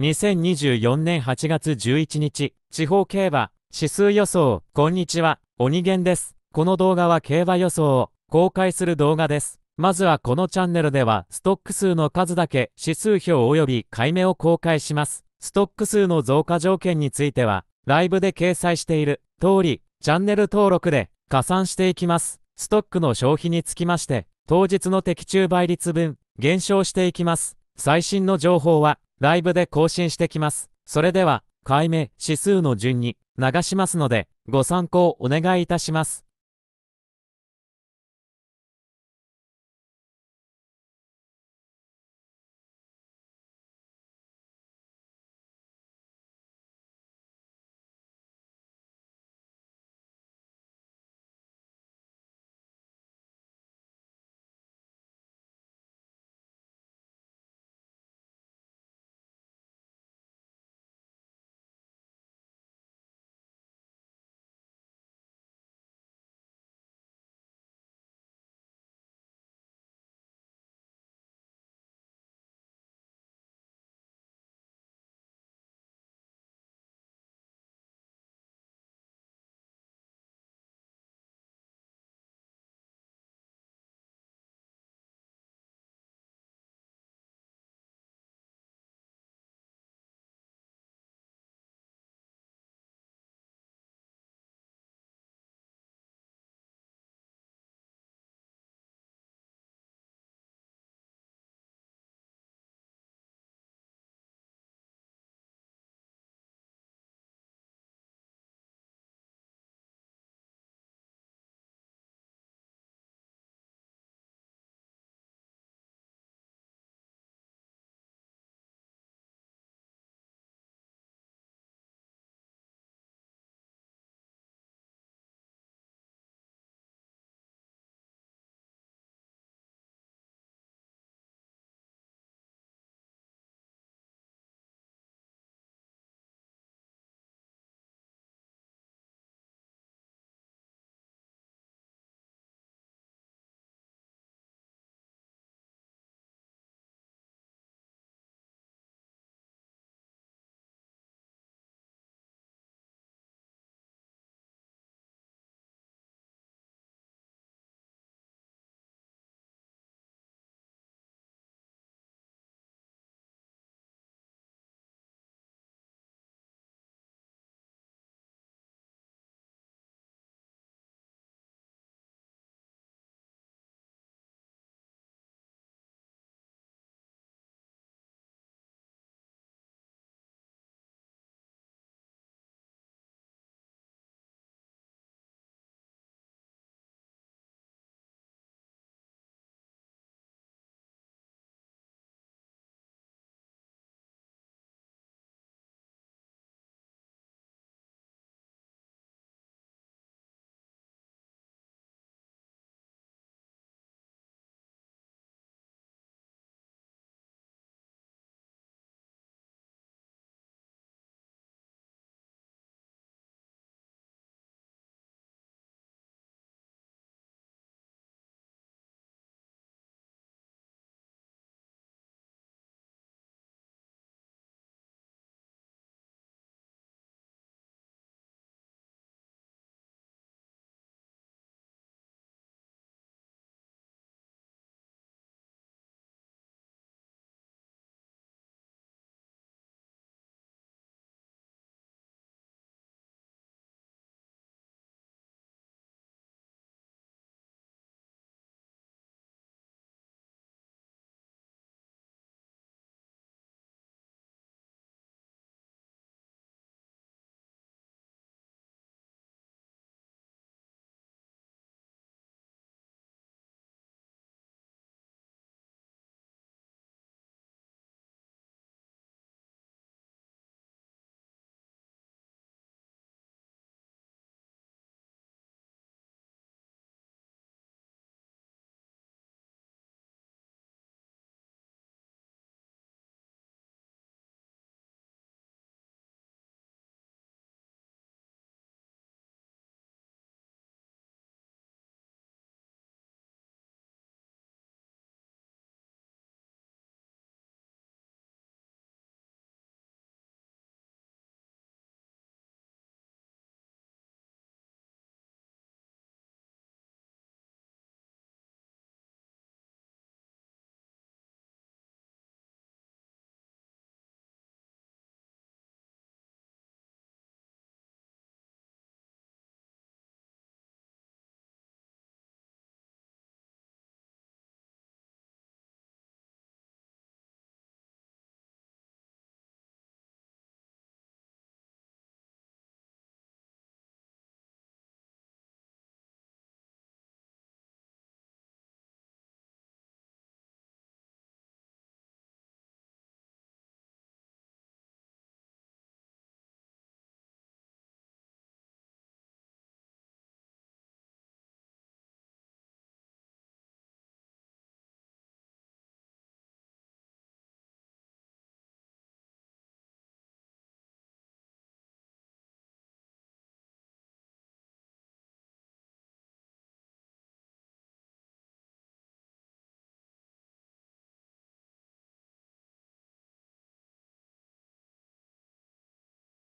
2024年8月11日、地方競馬、指数予想、こんにちは、鬼源です。この動画は競馬予想を公開する動画です。まずはこのチャンネルでは、ストック数の数だけ指数表及び買い目を公開します。ストック数の増加条件については、ライブで掲載している通り、チャンネル登録で加算していきます。ストックの消費につきまして、当日の的中倍率分、減少していきます。最新の情報は、ライブで更新してきます。それでは、解明指数の順に流しますので、ご参考お願いいたします。